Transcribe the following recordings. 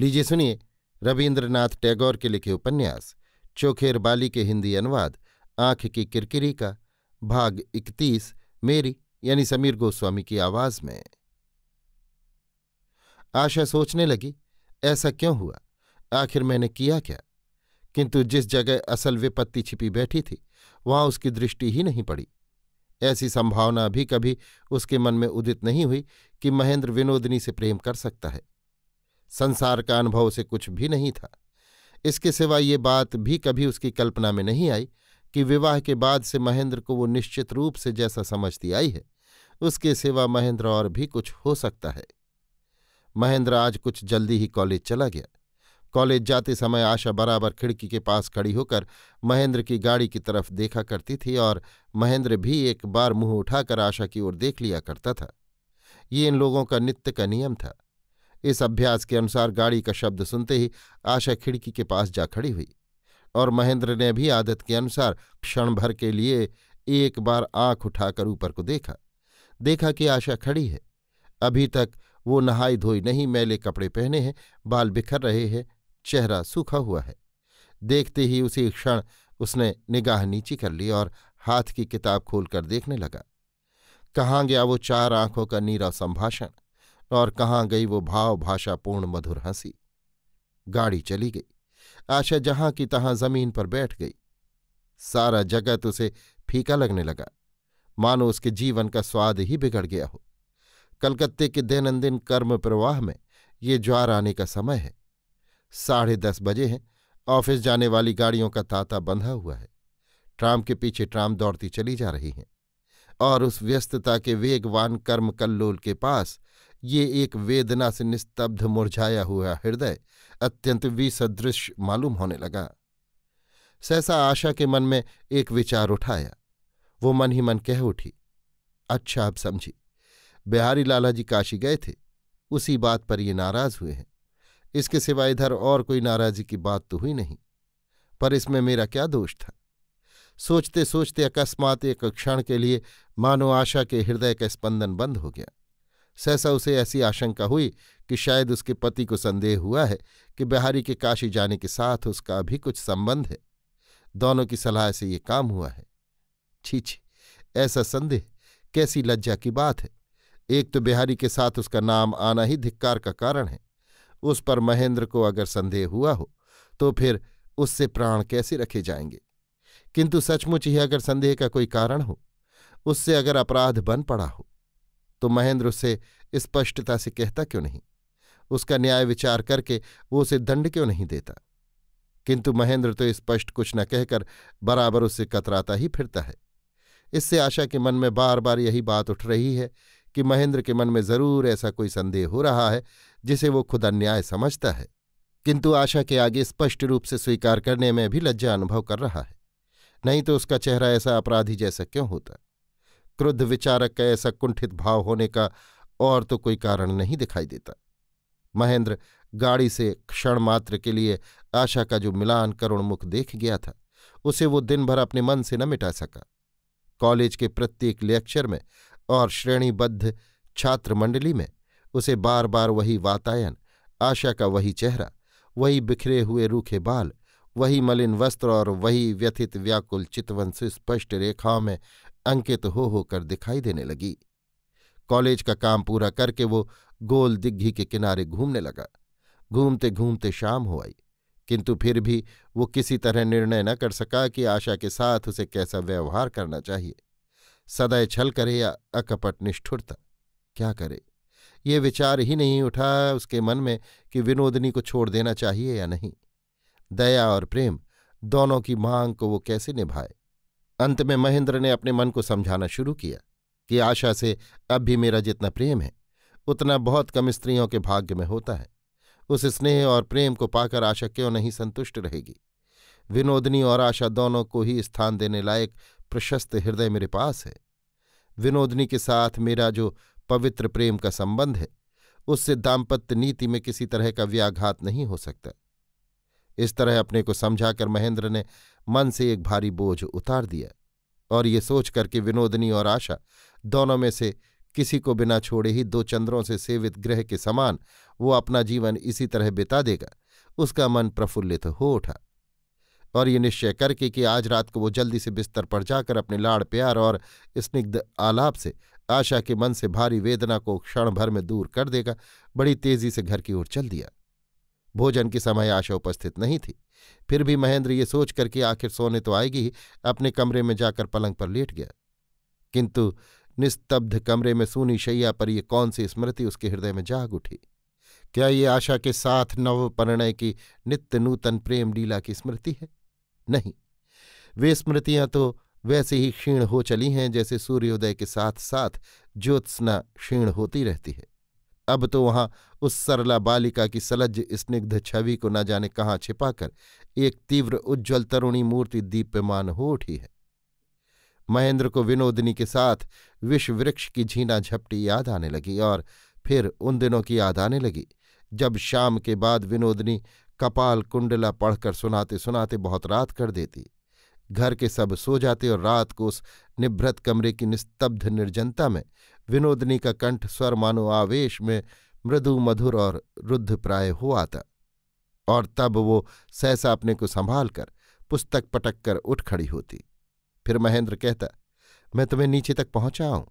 लीजिए सुनिए रविन्द्रनाथ टैगोर के लिखे उपन्यास चोखेर बाली के हिंदी अनुवाद आंख की किरकिरी का भाग इकतीस मेरी यानी समीर गोस्वामी की आवाज में आशा सोचने लगी ऐसा क्यों हुआ आखिर मैंने किया क्या किंतु जिस जगह असल विपत्ति छिपी बैठी थी वहां उसकी दृष्टि ही नहीं पड़ी ऐसी संभावना भी कभी उसके मन में उदित नहीं हुई कि महेंद्र विनोदनी से प्रेम कर सकता है संसार का अनुभव उसे कुछ भी नहीं था इसके सिवा ये बात भी कभी उसकी कल्पना में नहीं आई कि विवाह के बाद से महेंद्र को वो निश्चित रूप से जैसा समझती आई है उसके सिवा महेंद्र और भी कुछ हो सकता है महेंद्र आज कुछ जल्दी ही कॉलेज चला गया कॉलेज जाते समय आशा बराबर खिड़की के पास खड़ी होकर महेंद्र की गाड़ी की तरफ देखा करती थी और महेंद्र भी एक बार मुंह उठाकर आशा की ओर देख लिया करता था ये इन लोगों का नित्य का नियम था इस अभ्यास के अनुसार गाड़ी का शब्द सुनते ही आशा खिड़की के पास जा खड़ी हुई और महेंद्र ने भी आदत के अनुसार क्षण भर के लिए एक बार आंख उठाकर ऊपर को देखा देखा कि आशा खड़ी है अभी तक वो नहाई धोई नहीं मैले कपड़े पहने हैं बाल बिखर रहे हैं चेहरा सूखा हुआ है देखते ही उसी क्षण उसने निगाह नीची कर ली और हाथ की किताब खोलकर देखने लगा कहाँ गया वो चार आंखों का नीरा संभाषण और कहाँ गई वो भाव भाषापूर्ण मधुर हंसी गाड़ी चली गई आशा जहां की तहां जमीन पर बैठ गई सारा जगत उसे फीका लगने लगा मानो उसके जीवन का स्वाद ही बिगड़ गया हो कलकत्ते के दैनंदिन कर्म प्रवाह में ये ज्वार आने का समय है साढ़े दस बजे हैं ऑफिस जाने वाली गाड़ियों का तांता बंधा हुआ है ट्राम के पीछे ट्राम दौड़ती चली जा रही हैं और उस व्यस्तता के वेगवान कर्म कल्लोल के पास ये एक वेदना से निस्तब्ध मुरझाया हुआ हृदय अत्यंत विसदृश मालूम होने लगा सहसा आशा के मन में एक विचार उठाया वो मन ही मन कह उठी अच्छा अब समझी बिहारी लालाजी काशी गए थे उसी बात पर ये नाराज हुए हैं इसके सिवा इधर और कोई नाराजगी की बात तो हुई नहीं पर इसमें मेरा क्या दोष था सोचते सोचते अकस्मात एक क्षण के लिए मानो आशा के हृदय का स्पंदन बंद हो गया सहसा उसे ऐसी आशंका हुई कि शायद उसके पति को संदेह हुआ है कि बिहारी के काशी जाने के साथ उसका भी कुछ संबंध है दोनों की सलाह से ये काम हुआ है छी छी ऐसा संदेह कैसी लज्जा की बात है एक तो बिहारी के साथ उसका नाम आना ही धिक्कार का कारण है उस पर महेंद्र को अगर संदेह हुआ हो तो फिर उससे प्राण कैसे रखे जाएंगे किंतु सचमुच ही अगर संदेह का कोई कारण हो उससे अगर अपराध बन पड़ा हो तो महेंद्र उसे स्पष्टता से कहता क्यों नहीं उसका न्याय विचार करके वो उसे दंड क्यों नहीं देता किंतु महेंद्र तो स्पष्ट कुछ न कहकर बराबर उसे कतराता ही फिरता है इससे आशा के मन में बार बार यही बात उठ रही है कि महेंद्र के मन में जरूर ऐसा कोई संदेह हो रहा है जिसे वो खुद अन्याय समझता है किंतु आशा के आगे स्पष्ट रूप से स्वीकार करने में भी लज्जा अनुभव कर रहा है नहीं तो उसका चेहरा ऐसा अपराधी जैसा क्यों होता क्रुद्ध विचारक का ऐसा कुंठित भाव होने का और तो कोई कारण नहीं दिखाई देता महेंद्र गाड़ी से क्षण मात्र के लिए आशा का जो मिलान करुण मुख देख गया था उसे वो दिन भर अपने मन से न मिटा सका कॉलेज के प्रत्येक लेक्चर में और श्रेणीबद्ध छात्र मंडली में उसे बार बार वही वातायन आशा का वही चेहरा वही बिखरे हुए रूखे बाल वही मलिन वस्त्र और वही व्यथित व्याकुल चितवन स्पष्ट रेखाओं में अंकित हो होकर दिखाई देने लगी कॉलेज का काम पूरा करके वो गोल दिग्घी के किनारे घूमने लगा घूमते घूमते शाम हो आई किंतु फिर भी वो किसी तरह निर्णय न कर सका कि आशा के साथ उसे कैसा व्यवहार करना चाहिए सदाए छल करे या अकपट निष्ठुरता क्या करे ये विचार ही नहीं उठा उसके मन में कि विनोदनी को छोड़ देना चाहिए या नहीं दया और प्रेम दोनों की मांग को वो कैसे निभाए अंत में महेंद्र ने अपने मन को समझाना शुरू किया कि आशा से अब भी मेरा जितना प्रेम है उतना बहुत कम स्त्रियों के भाग्य में होता है उस स्नेह और प्रेम को पाकर आशा क्यों नहीं संतुष्ट रहेगी विनोदनी और आशा दोनों को ही स्थान देने लायक प्रशस्त हृदय मेरे पास है विनोदनी के साथ मेरा जो पवित्र प्रेम का संबंध है उससे दाम्पत्य नीति में किसी तरह का व्याघात नहीं हो सकता इस तरह अपने को समझाकर महेंद्र ने मन से एक भारी बोझ उतार दिया और ये सोच करके विनोदनी और आशा दोनों में से किसी को बिना छोड़े ही दो चंद्रों से सेवित ग्रह के समान वो अपना जीवन इसी तरह बिता देगा उसका मन प्रफुल्लित हो उठा और ये निश्चय करके कि आज रात को वो जल्दी से बिस्तर पर जाकर अपने लाड़ प्यार और स्निग्ध आलाप से आशा के मन से भारी वेदना को क्षण भर में दूर कर देगा बड़ी तेजी से घर की ओर चल दिया भोजन के समय आशा उपस्थित नहीं थी फिर भी महेंद्र ये सोच करके आखिर सोने तो आएगी ही अपने कमरे में जाकर पलंग पर लेट गया किंतु निस्तब्ध कमरे में सूनी शैया पर ये कौन सी स्मृति उसके हृदय में जाग उठी क्या ये आशा के साथ नव परिणय की नित्य नूतन प्रेम लीला की स्मृति है नहीं वे स्मृतियां तो वैसे ही क्षीण हो चली हैं जैसे सूर्योदय के साथ साथ ज्योत्सना क्षीण होती रहती है अब तो वहां उस सरला बालिका की सलज्ज स्निग्ध छवि को न जाने कहाँ छिपाकर एक तीव्र उज्ज्वल तरुणी मूर्ति दीप्यमान हो उठी है महेंद्र को विनोदनी के साथ विषवृक्ष की झीना झपटी याद आने लगी और फिर उन दिनों की याद आने लगी जब शाम के बाद विनोदनी कपाल कुंडला पढ़कर सुनाते सुनाते बहुत रात कर देती घर के सब सो जाते और रात को उस निभृत कमरे की निस्तब्ध निर्जनता में विनोदनी का कंठ स्वर मानो आवेश में मृदु मधुर और रुद्धप्राय हो आता और तब वो सहसा अपने को संभाल कर पुस्तक पटक कर उठ खड़ी होती फिर महेंद्र कहता मैं तुम्हें नीचे तक पहुंचाऊं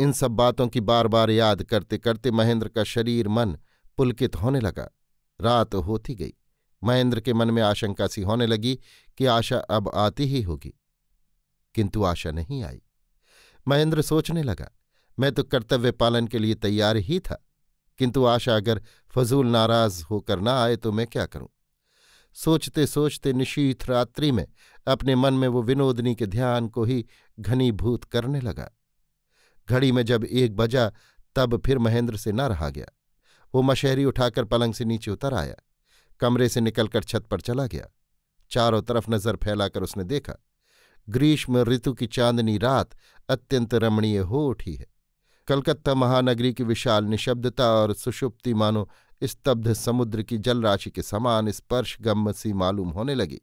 इन सब बातों की बार बार याद करते करते महेंद्र का शरीर मन पुलकित होने लगा रात होती गई महेंद्र के मन में आशंका सी होने लगी कि आशा अब आती ही होगी किंतु आशा नहीं आई महेंद्र सोचने लगा मैं तो कर्तव्य पालन के लिए तैयार ही था किंतु आशा अगर फजूल नाराज होकर ना आए तो मैं क्या करूं सोचते सोचते निशीथ रात्रि में अपने मन में वो विनोदनी के ध्यान को ही घनीभूत करने लगा घड़ी में जब एक बजा तब फिर महेंद्र से न रहा गया वो मशहरी उठाकर पलंग से नीचे उतर आया कमरे से निकलकर छत पर चला गया चारों तरफ नजर फैलाकर उसने देखा ग्रीष्म ऋतु की चांदनी रात अत्यंत रमणीय हो उठी है कलकत्ता महानगरी की विशाल निशब्दता और सुषुप्ति मानो स्तब्ध समुद्र की जलराशि के समान स्पर्श गम सी मालूम होने लगी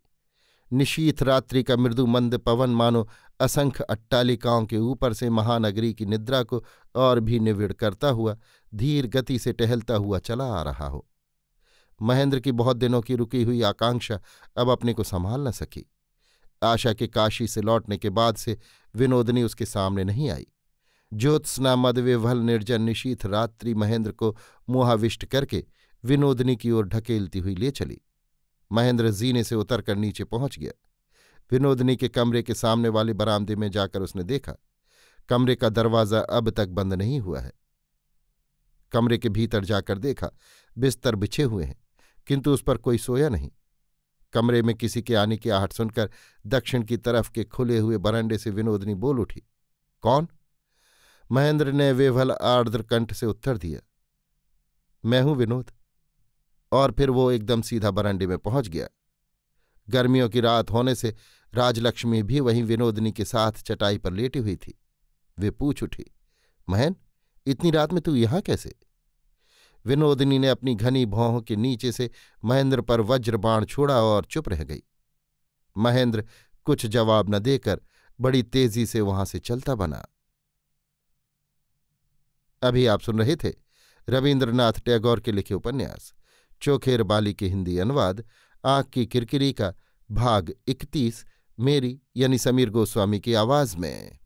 निशीथ रात्रि का मृदु मंद पवन मानो असंख्य अट्टालिकाओं के ऊपर से महानगरी की निद्रा को और भी निविड़ करता हुआ धीर गति से टहलता हुआ चला आ रहा हो महेंद्र की बहुत दिनों की रुकी हुई आकांक्षा अब अपने को संभाल न सकी आशा के काशी से लौटने के बाद से विनोदनी उसके सामने नहीं आई ज्योत्सना मदविवल निर्जन निशीथ रात्रि महेंद्र को मुहाविष्ट करके विनोदनी की ओर ढकेलती हुई ले चली महेंद्र जीने से उतरकर नीचे पहुंच गया विनोदनी के कमरे के सामने वाले बरामदे में जाकर उसने देखा कमरे का दरवाज़ा अब तक बंद नहीं हुआ है कमरे के भीतर जाकर देखा बिस्तर बिछे हुए हैं किंतु उस पर कोई सोया नहीं कमरे में किसी के आने की आहट सुनकर दक्षिण की तरफ के खुले हुए बरंडे से विनोदनी बोल उठी कौन महेंद्र ने वेवल आर्द्र कंठ से उत्तर दिया मैं हूं विनोद और फिर वो एकदम सीधा बरंडे में पहुंच गया गर्मियों की रात होने से राजलक्ष्मी भी वहीं विनोदनी के साथ चटाई पर लेटी हुई थी वे पूछ उठी महन इतनी रात में तू यहां कैसे विनोदिनी ने अपनी घनी भौहों के नीचे से महेंद्र पर वज्रबाण छोड़ा और चुप रह गई महेंद्र कुछ जवाब न देकर बड़ी तेजी से वहां से चलता बना अभी आप सुन रहे थे रविन्द्रनाथ टैगोर के लिखे उपन्यास चोखेर बाली के हिंदी अनुवाद आँख की किरकिरी का भाग इकतीस मेरी यानी समीर गोस्वामी की आवाज में